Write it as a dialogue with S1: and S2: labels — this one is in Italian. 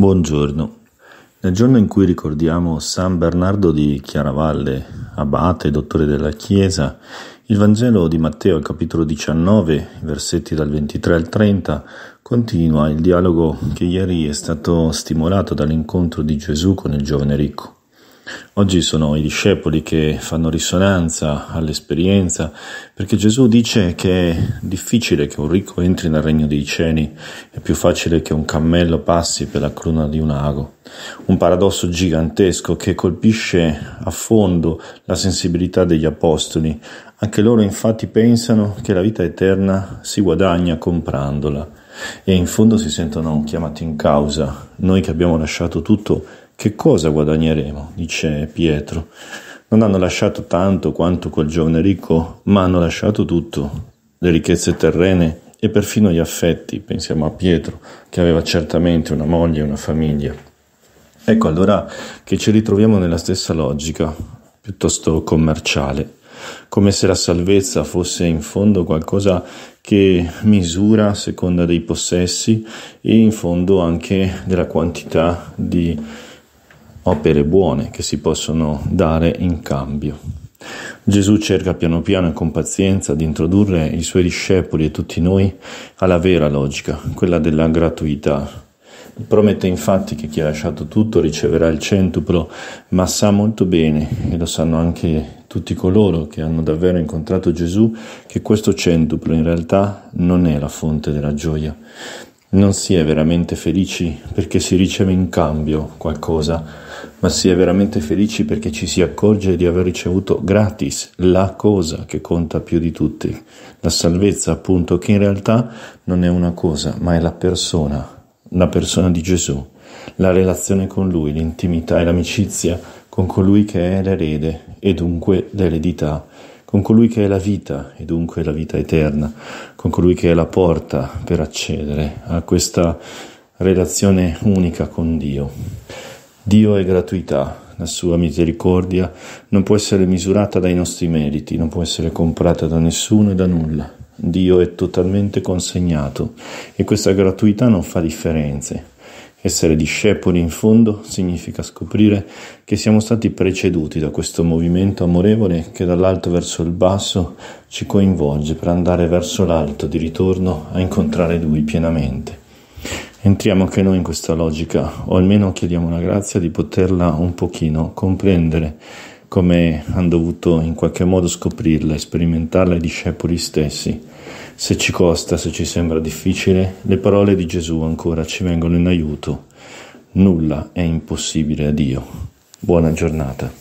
S1: Buongiorno. Nel giorno in cui ricordiamo San Bernardo di Chiaravalle, abate e dottore della Chiesa, il Vangelo di Matteo capitolo 19, versetti dal 23 al 30, continua il dialogo che ieri è stato stimolato dall'incontro di Gesù con il giovane ricco. Oggi sono i discepoli che fanno risonanza all'esperienza, perché Gesù dice che è difficile che un ricco entri nel regno dei cieli, è più facile che un cammello passi per la cruna di un ago. Un paradosso gigantesco che colpisce a fondo la sensibilità degli apostoli. Anche loro infatti pensano che la vita eterna si guadagna comprandola e in fondo si sentono chiamati in causa. Noi che abbiamo lasciato tutto, che cosa guadagneremo? dice Pietro. Non hanno lasciato tanto quanto quel giovane ricco, ma hanno lasciato tutto, le ricchezze terrene e perfino gli affetti. Pensiamo a Pietro, che aveva certamente una moglie e una famiglia. Ecco allora che ci ritroviamo nella stessa logica, piuttosto commerciale come se la salvezza fosse in fondo qualcosa che misura a seconda dei possessi e in fondo anche della quantità di opere buone che si possono dare in cambio. Gesù cerca piano piano e con pazienza di introdurre i suoi discepoli e tutti noi alla vera logica, quella della gratuità. Promette infatti che chi ha lasciato tutto riceverà il centuplo, ma sa molto bene, e lo sanno anche tutti coloro che hanno davvero incontrato Gesù che questo centuplo in realtà non è la fonte della gioia. Non si è veramente felici perché si riceve in cambio qualcosa, ma si è veramente felici perché ci si accorge di aver ricevuto gratis la cosa che conta più di tutti, la salvezza appunto, che in realtà non è una cosa, ma è la persona, la persona di Gesù, la relazione con Lui, l'intimità e l'amicizia con colui che è l'erede e dunque l'eredità, con colui che è la vita e dunque la vita eterna, con colui che è la porta per accedere a questa relazione unica con Dio. Dio è gratuità, la sua misericordia non può essere misurata dai nostri meriti, non può essere comprata da nessuno e da nulla. Dio è totalmente consegnato e questa gratuità non fa differenze. Essere discepoli in fondo significa scoprire che siamo stati preceduti da questo movimento amorevole che dall'alto verso il basso ci coinvolge per andare verso l'alto di ritorno a incontrare Lui pienamente. Entriamo anche noi in questa logica, o almeno chiediamo la grazia di poterla un pochino comprendere come hanno dovuto in qualche modo scoprirla sperimentarla i discepoli stessi. Se ci costa, se ci sembra difficile, le parole di Gesù ancora ci vengono in aiuto. Nulla è impossibile a Dio. Buona giornata.